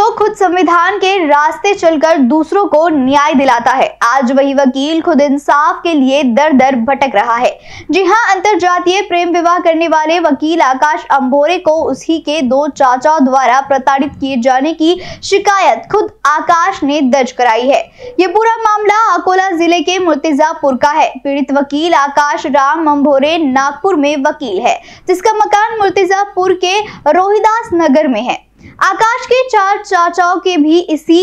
जो खुद संविधान के रास्ते चलकर दूसरों को न्याय दिलाता है आज वही वकील खुद इंसाफ के लिए दर दर भटक रहा है जी हाँ अंतरजातीय प्रेम विवाह करने वाले वकील आकाश अंबोरे को उसी के दो चाचा द्वारा प्रताड़ित किए जाने की शिकायत खुद आकाश ने दर्ज कराई है ये पूरा मामला अकोला जिले के मुर्तिजापुर का है पीड़ित वकील आकाश राम अम्भोरे नागपुर में वकील है जिसका मकान मुर्तिजापुर के रोहिदास नगर में है आकाश के चार चाचाओं के भी इसी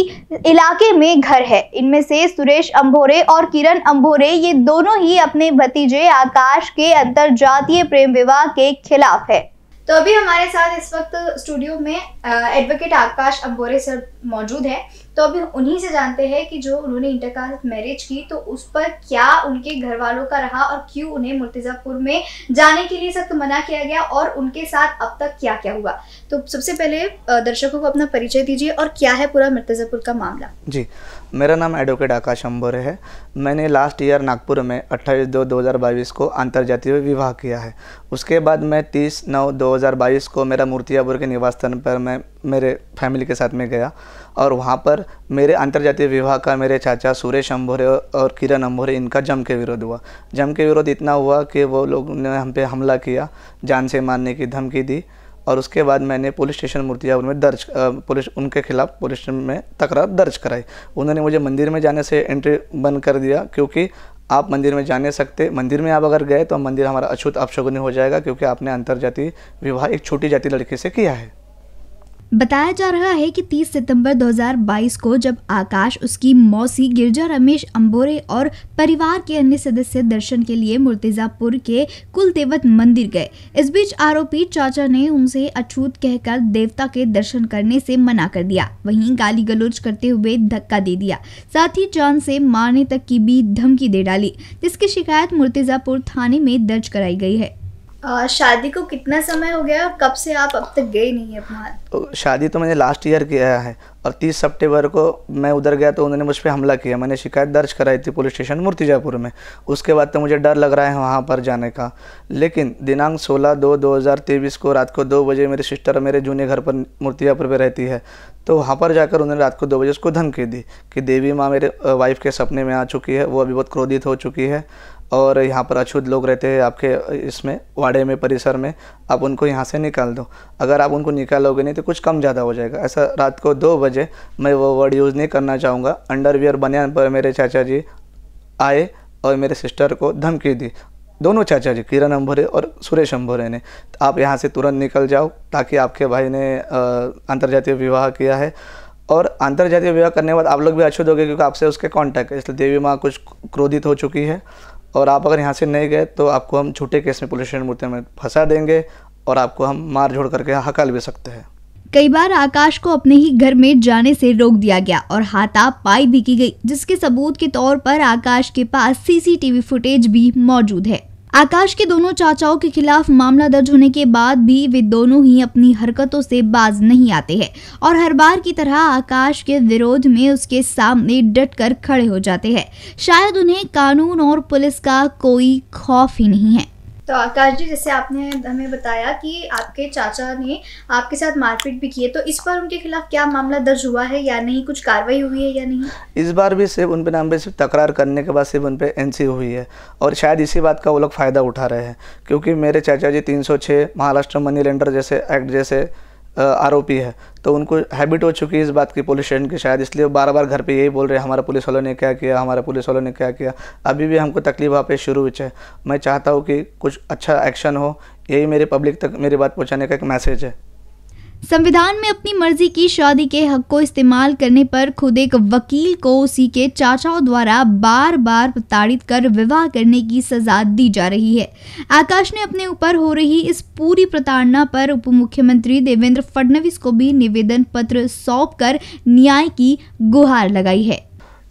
इलाके में घर है इनमें से सुरेश अंभोरे और किरण अंभोरे ये दोनों ही अपने भतीजे आकाश के अंतर जातीय प्रेम विवाह के खिलाफ है तो अभी हमारे साथ इस वक्त स्टूडियो में एडवोकेट आकाश अंबोरे सर मौजूद है तो अभी उन्हीं से जानते हैं कि जो उन्होंने इंटरकास्ट मैरिज की तो उस पर क्या उनके घर वालों का रहा और क्यों उन्हें मुर्तिजापुर में जाने के लिए सख्त मना किया गया और उनके साथ अब तक क्या क्या हुआ तो सबसे पहले दर्शकों को अपना परिचय दीजिए और क्या है पूरा मुर्तिजापुर का मामला जी मेरा नाम एडवोकेट आकाश अम्बोरे है मैंने लास्ट ईयर नागपुर में 28 दो 2022 को अंतर्जातीय विवाह किया है उसके बाद मैं 30 नौ 2022 को मेरा मूर्तियापुर के निवास स्थान पर मैं मेरे फैमिली के साथ में गया और वहाँ पर मेरे अंतर्जातीय विवाह का मेरे चाचा सुरेश अम्भोरे और किरण अम्भोरे इनका जम के विरोध हुआ जम के विरोध इतना हुआ कि वो लोग ने हम पे हमला किया जान से मारने की धमकी दी और उसके बाद मैंने पुलिस स्टेशन मूर्तियापुर में दर्ज पुलिस उनके खिलाफ पुलिस स्टेशन में तकरार दर्ज कराई उन्होंने मुझे मंदिर में जाने से एंट्री बंद कर दिया क्योंकि आप मंदिर में जाने सकते मंदिर में आप अगर गए तो मंदिर हमारा अछूत अपशगुनी हो जाएगा क्योंकि आपने अंतर्जातीय विवाह एक छोटी जाति लड़की से किया है बताया जा रहा है कि 30 सितंबर 2022 को जब आकाश उसकी मौसी गिरजा रमेश अंबोरे और परिवार के अन्य सदस्य दर्शन के लिए मुर्तिजापुर के कुलदेवत मंदिर गए इस बीच आरोपी चाचा ने उनसे अछूत कहकर देवता के दर्शन करने से मना कर दिया वहीं गाली गलोच करते हुए धक्का दे दिया साथ ही जान से मारने तक की भी धमकी दे डाली जिसकी शिकायत मुर्तिजापुर थाने में दर्ज कराई गई है शादी को कितना समय हो गया कब से आप अब तक गए नहीं है अपना तो शादी तो मैंने लास्ट ईयर किया है और तीस सितंबर को मैं उधर गया तो उन्होंने मुझ पर हमला किया मैंने शिकायत दर्ज कराई थी पुलिस स्टेशन मूर्तिजापुर में उसके बाद तो मुझे डर लग रहा है वहाँ पर जाने का लेकिन दिनांक 16 दो 2023 को रात को दो बजे मेरे सिस्टर मेरे जूने घर पर मूर्तिजापुर पर रहती है तो वहाँ पर जाकर उन्होंने रात को दो बजे उसको धमकी दी कि देवी माँ मेरे वाइफ के सपने में आ चुकी है वो अभी बहुत क्रोधित हो चुकी है और यहाँ पर अछूत लोग रहते हैं आपके इसमें वाड़े में परिसर में आप उनको यहाँ से निकाल दो अगर आप उनको निकालोगे नहीं तो कुछ कम ज़्यादा हो जाएगा ऐसा रात को दो बजे मैं वो वर्ड यूज़ नहीं करना चाहूँगा अंडरवियर बनियान पर मेरे चाचा जी आए और मेरे सिस्टर को धमकी दी दोनों चाचा जी किरण अम्भोरे और सुरेश अम्भोरे ने तो आप यहाँ से तुरंत निकल जाओ ताकि आपके भाई ने अंतर्जातीय विवाह किया है और अंतर्जातीय विवाह करने के बाद आप लोग भी अछूत हो गए क्योंकि आपसे उसके कॉन्टैक्ट है इसलिए देवी माँ कुछ क्रोधित हो चुकी है और आप अगर यहाँ से नहीं गए तो आपको हम छोटे केस में पुलिस मूर्ति में फंसा देंगे और आपको हम मार झोड़ करके हकाल भी सकते हैं कई बार आकाश को अपने ही घर में जाने से रोक दिया गया और हाथा पाई भी की गई जिसके सबूत के तौर पर आकाश के पास सीसीटीवी फुटेज भी मौजूद है आकाश के दोनों चाचाओं के खिलाफ मामला दर्ज होने के बाद भी वे दोनों ही अपनी हरकतों से बाज नहीं आते हैं और हर बार की तरह आकाश के विरोध में उसके सामने डट कर खड़े हो जाते हैं शायद उन्हें कानून और पुलिस का कोई खौफ ही नहीं है तो आकाश जी जैसे आपने हमें बताया कि आपके चाचा ने आपके साथ मारपीट भी की है तो इस पर उनके खिलाफ क्या मामला दर्ज हुआ है या नहीं कुछ कार्रवाई हुई है या नहीं इस बार भी सिर्फ उन नाम पे सिर्फ तकरार करने के बाद सिर्फ उन पे एनसी हुई है और शायद इसी बात का वो लोग फ़ायदा उठा रहे हैं क्योंकि मेरे चाचा जी तीन महाराष्ट्र मनी लेंडर जैसे एक्ट जैसे आरोपी है तो उनको हैबिट हो चुकी है इस बात की पुलिस स्टेशन की शायद इसलिए वो बार बार घर पे यही बोल रहे हैं हमारा पुलिस वालों ने क्या किया हमारा पुलिस वालों ने क्या किया अभी भी हमको तकलीफ वहाँ पे शुरू हुई है मैं चाहता हूँ कि कुछ अच्छा एक्शन हो यही मेरे पब्लिक तक मेरी बात पहुँचाने का एक मैसेज है संविधान में अपनी मर्जी की शादी के हक को इस्तेमाल करने पर खुद एक वकील को उसी के चाचाओं द्वारा बार बार प्रताड़ित कर विवाह करने की सजा दी जा रही है आकाश ने अपने ऊपर हो रही इस पूरी प्रताड़ना पर उप मुख्यमंत्री देवेंद्र फडणवीस को भी निवेदन पत्र सौंप कर न्याय की गुहार लगाई है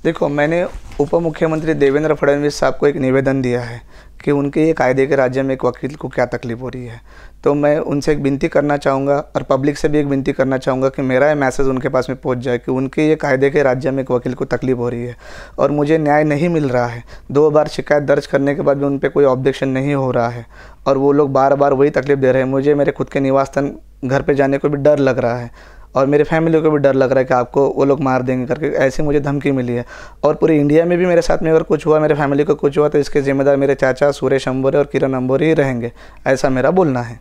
देखो मैंने उप मुख्यमंत्री देवेंद्र फडणवीस साहब को एक निवेदन दिया है कि उनके ये कायदे के राज्य में एक वकील को क्या तकलीफ़ हो रही है तो मैं उनसे एक विनती करना चाहूँगा और पब्लिक से भी एक विनती करना चाहूँगा कि मेरा ये मैसेज उनके पास में पहुँच जाए कि उनके ये कायदे के राज्य में एक वकील को तकलीफ़ हो रही है और मुझे न्याय नहीं मिल रहा है दो बार शिकायत दर्ज करने के बाद भी उन पर कोई ऑब्जेक्शन नहीं हो रहा है और वो लोग बार बार वही तकलीफ़ दे रहे हैं मुझे मेरे खुद के निवास घर पर जाने को भी डर लग रहा है और मेरे फैमिली को भी डर लग रहा है कि आपको वो लोग मार देंगे करके ऐसे मुझे धमकी मिली है और पूरे इंडिया में भी मेरे साथ में अगर कुछ हुआ मेरे फैमिली को कुछ हुआ तो इसके ज़िम्मेदार मेरे चाचा सुरेश अंबोरे और किरण अंबोरे ही रहेंगे ऐसा मेरा बोलना है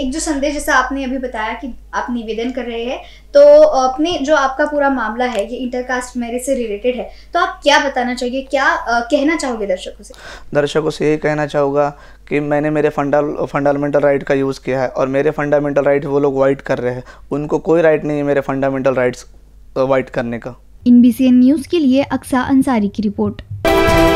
एक जो संदेश जैसा आपने अभी बताया कि आप निवेदन कर रहे हैं तो अपने जो आपका पूरा मामला है ये इंटरकास्ट मैरिज से रिलेटेड है तो आप क्या बताना चाहिए क्या आ, कहना चाहोगे दर्शकों से दर्शकों से यही कहना चाहूँगा कि मैंने मेरे फंडा फंडामेंटल राइट का यूज़ किया है और मेरे फंडामेंटल राइट वो लोग वाइट कर रहे हैं उनको कोई राइट नहीं है मेरे फंडामेंटल राइट्स वाइट करने का इन बी न्यूज़ के लिए अक्सा अंसारी की रिपोर्ट